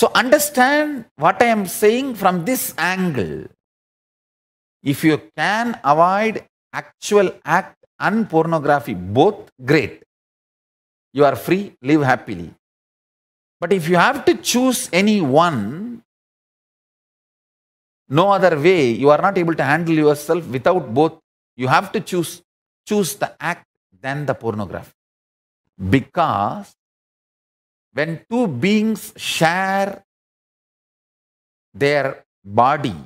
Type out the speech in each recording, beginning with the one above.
So understand what I am saying from this angle. If you can avoid actual act and pornography, both great. You are free, live happily. But if you have to choose any one, no other way, you are not able to handle yourself without both. You have to choose, choose the act than the pornography. Because when two beings share their body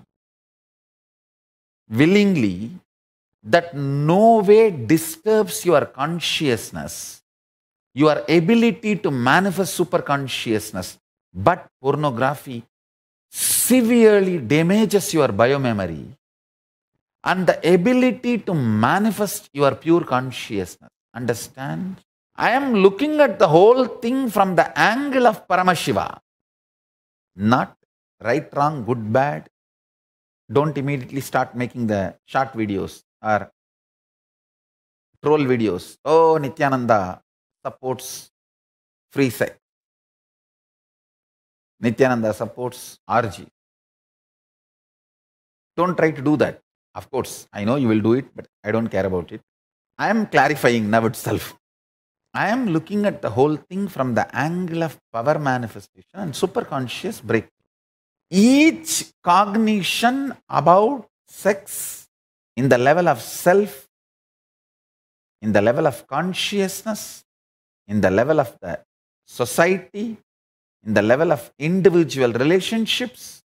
willingly, that no way disturbs your consciousness, your ability to manifest super consciousness. But pornography severely damages your biomemory and the ability to manifest your pure consciousness. Understand? I am looking at the whole thing from the angle of Paramashiva, not right, wrong, good, bad. Don't immediately start making the short videos or troll videos. Oh, Nityananda supports free sex. Nityananda supports RG. Don't try to do that. Of course, I know you will do it, but I don't care about it. I am clarifying now itself. I am looking at the whole thing from the angle of power manifestation and superconscious breakthrough. Each cognition about sex in the level of self, in the level of consciousness, in the level of the society, in the level of individual relationships,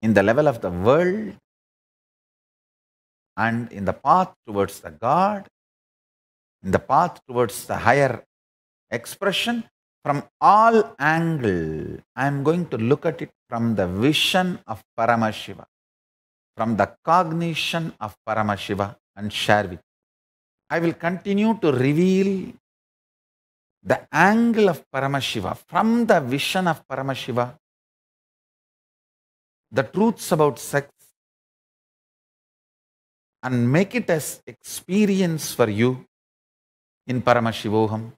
in the level of the world, and in the path towards the God, in the path towards the higher expression from all angle i am going to look at it from the vision of paramashiva from the cognition of paramashiva and share with you i will continue to reveal the angle of paramashiva from the vision of paramashiva the truths about sex and make it as experience for you in Paramashivoham.